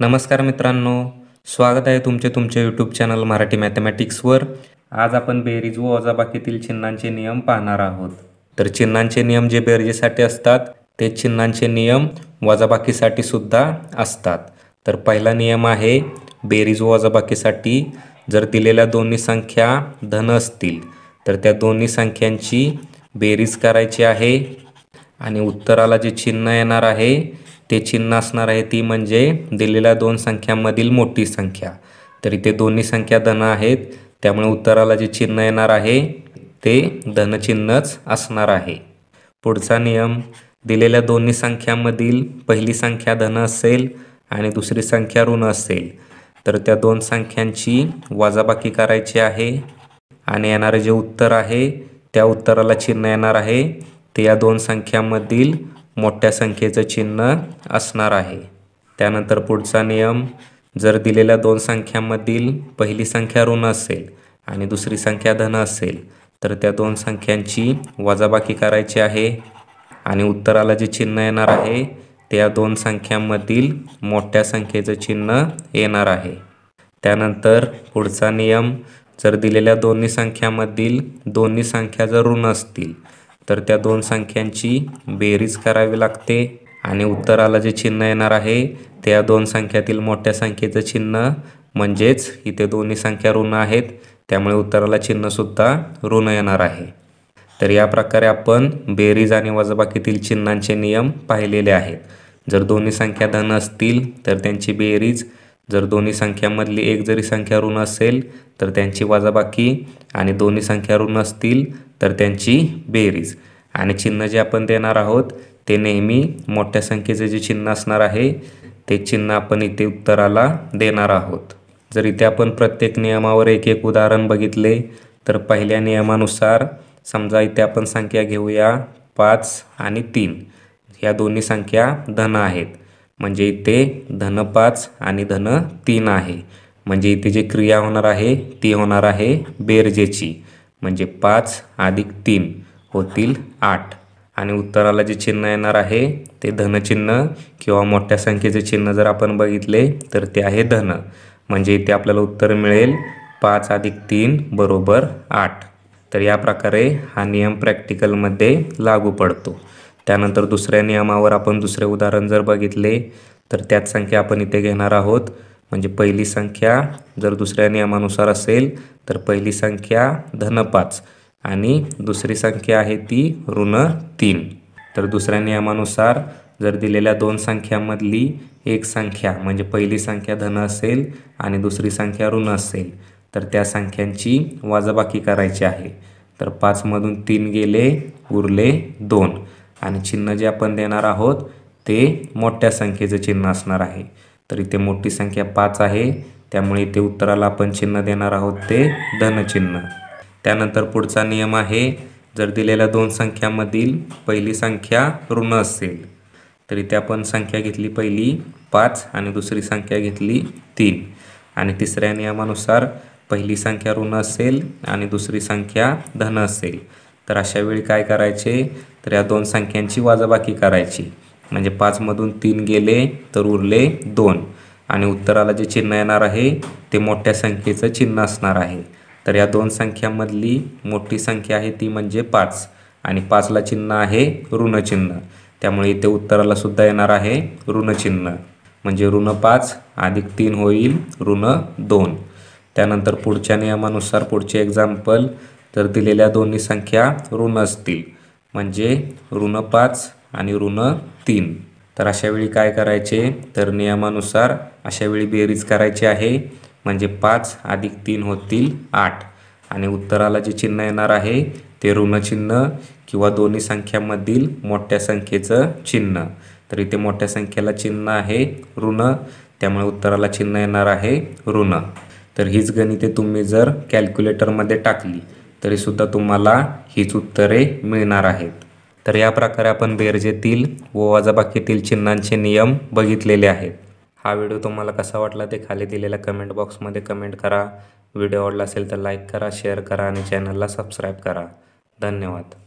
नमस्कार मित्रांनो स्वागत आहे तुमचे तुमच्या यूट्यूब चॅनल मराठी मॅथमॅटिक्सवर आज आपण बेरीज व वजाबाकीतील चिन्हांचे नियम पाहणार आहोत तर चिन्हांचे नियम जे बेरजेसाठी असतात ते चिन्हांचे नियम वजाबाकीसाठी सुद्धा असतात तर पहिला नियम आहे बेरीज व वजाबाकीसाठी जर दिलेल्या दोन्ही संख्या धन असतील तर त्या दोन्ही संख्यांची बेरीज करायची आहे आणि उत्तराला जे चिन्ह येणार आहे ते चिन्ह असणार आहे ती म्हणजे दिलेल्या दोन संख्यांमधील मोठी संख्या तर इथे दोन्ही संख्या धन आहेत त्यामुळे उत्तराला जे चिन्ह येणार आहे ते धनचिन्हच असणार आहे पुढचा नियम दिलेल्या दोन्ही संख्यांमधील पहिली संख्या धन असेल आणि दुसरी संख्या ऋण असेल तर त्या दोन संख्यांची वाजाबाकी करायची आहे आणि येणारं जे उत्तर आहे त्या उत्तराला चिन्ह येणार आहे ते या दोन संख्यांमधील मोठ्या संख्येचं चिन्ह असणार आहे त्यानंतर पुढचा नियम जर दिलेल्या दोन संख्यांमधील पहिली संख्या ऋण असेल आणि दुसरी संख्या धन असेल तर त्या दोन संख्यांची वजाबाकी करायची आहे आणि उत्तराला जे चिन्ह येणार आहे त्या दोन संख्यांमधील मोठ्या संख्येचं चिन्ह येणार आहे त्यानंतर पुढचा नियम जर दिलेल्या दोन्ही संख्यांमधील दोन्ही संख्या जर ऋण असतील तर त्या दोन संख्यांची बेरीज करावी लागते आणि उत्तराला जे चिन्ह येणार आहे त्या दोन संख्यातील मोठ्या संख्येचं चिन्ह म्हणजेच इथे दोन्ही संख्या ऋण आहेत त्यामुळे उत्तराला चिन्हसुद्धा ऋण येणार आहे तर या प्रकारे आपण बेरीज आणि वजबाकीतील चिन्हांचे नियम पाहिलेले आहेत जर दोन्ही संख्या धन असतील तर त्यांची बेरीज जर दोन्ही संख्यांमधली एक जरी संख्या ऋण असेल तर त्यांची वजाबाकी आणि दोन्ही संख्या ऋण असतील तर त्यांची बेरीज आणि चिन्ह जे आपण देणार आहोत ते नेहमी मोठ्या संख्येचे जे चिन्ह असणार आहे ते चिन्ह आपण इथे उत्तराला देणार आहोत जर इथे आपण प्रत्येक नियमावर एक एक उदाहरण बघितले तर पहिल्या नियमानुसार समजा इथे आपण संख्या घेऊया पाच आणि तीन ह्या दोन्ही संख्या धन आहेत म्हणजे इथे धन पाच आणि धन तीन आहे म्हणजे इथे जी क्रिया होणार आहे ती होणार आहे बेरजेची म्हणजे पाच अधिक तीन होतील आठ आणि उत्तराला जे चिन्ह येणार आहे ते धनचिन्ह किंवा मोठ्या संख्येचे चिन्ह जर आपण बघितले तर ते आहे धन म्हणजे इथे आपल्याला उत्तर मिळेल पाच अधिक तीन बरोबर आठ तर या प्रकारे हा नियम प्रॅक्टिकलमध्ये लागू पडतो त्यानंतर दुसऱ्या नियमावर आपण दुसरे उदाहरण जर बघितले तर त्याच संख्या आपण इथे घेणार आहोत म्हणजे पहिली संख्या जर दुसऱ्या नियमानुसार असेल तर पहिली संख्या धन पाच आणि दुसरी संख्या आहे ती ऋण तीन तर दुसऱ्या नियमानुसार जर दिलेल्या दोन संख्यामधली एक संख्या म्हणजे पहिली संख्या धन असेल आणि दुसरी संख्या ऋण असेल तर त्या संख्यांची वाजबाकी करायची आहे तर पाचमधून तीन गेले उरले दोन आणि चिन्ह जे आपण देणार आहोत ते मोठ्या संख्येचं चिन्ह असणार आहे तर इथे मोठी संख्या पाच आहे त्यामुळे इथे उत्तराला आपण चिन्ह देणार आहोत ते धनचिन्ह त्यानंतर पुढचा नियम आहे जर दिलेल्या दोन संख्यामधील पहिली संख्या ऋण असेल तर इथे आपण संख्या घेतली पहिली पाच आणि दुसरी संख्या घेतली तीन आणि तिसऱ्या नियमानुसार पहिली संख्या ऋण असेल आणि दुसरी संख्या धन असेल तर अशा वेळी काय करायचे तर या दोन संख्यांची वाजाबाकी करायची म्हणजे पाचमधून तीन गेले तर उरले दोन आणि उत्तराला जे चिन्ह येणार आहे ते मोठ्या संख्येचं चिन्ह असणार आहे तर या दोन संख्यांमधली मोठी संख्या आहे ती म्हणजे पाच आणि पाचला चिन्ह आहे ऋणचिन्ह त्यामुळे इथे उत्तराला सुद्धा येणार आहे ऋणचिन्ह म्हणजे ऋण पाच अधिक तीन होईल ऋण दोन त्यानंतर पुढच्या नियमानुसार पुढचे एक्झाम्पल तर दिलेल्या दोन्ही संख्या ऋण असतील म्हणजे ऋण पाच आणि ऋण तीन तर अशावेळी काय करायचे तर नियमानुसार अशावेळी बेरीज करायची आहे म्हणजे पाच अधिक तीन होतील आठ आणि उत्तराला जे चिन्ह येणार आहे ते ऋणचिन्ह किंवा दोन्ही संख्यांमधील मोठ्या संख्येचं चिन्ह तर इथे मोठ्या संख्येला चिन्ह आहे ऋण त्यामुळे उत्तराला चिन्ह येणार आहे ऋण तर हीच गणिते तुम्ही जर कॅल्क्युलेटरमध्ये टाकली तरीसुद्धा तुम्हाला हीच उत्तरे मिळणार आहेत तर या प्रकारे आपण बेरजेतील व वजाबाकीतील चिन्हांचे नियम बघितलेले आहेत हा व्हिडिओ तुम्हाला कसा वाटला ते खाली दिलेल्या कमेंट बॉक्समध्ये कमेंट करा व्हिडिओ आवडला असेल तर लाईक करा शेअर करा आणि चॅनलला सबस्क्राईब करा धन्यवाद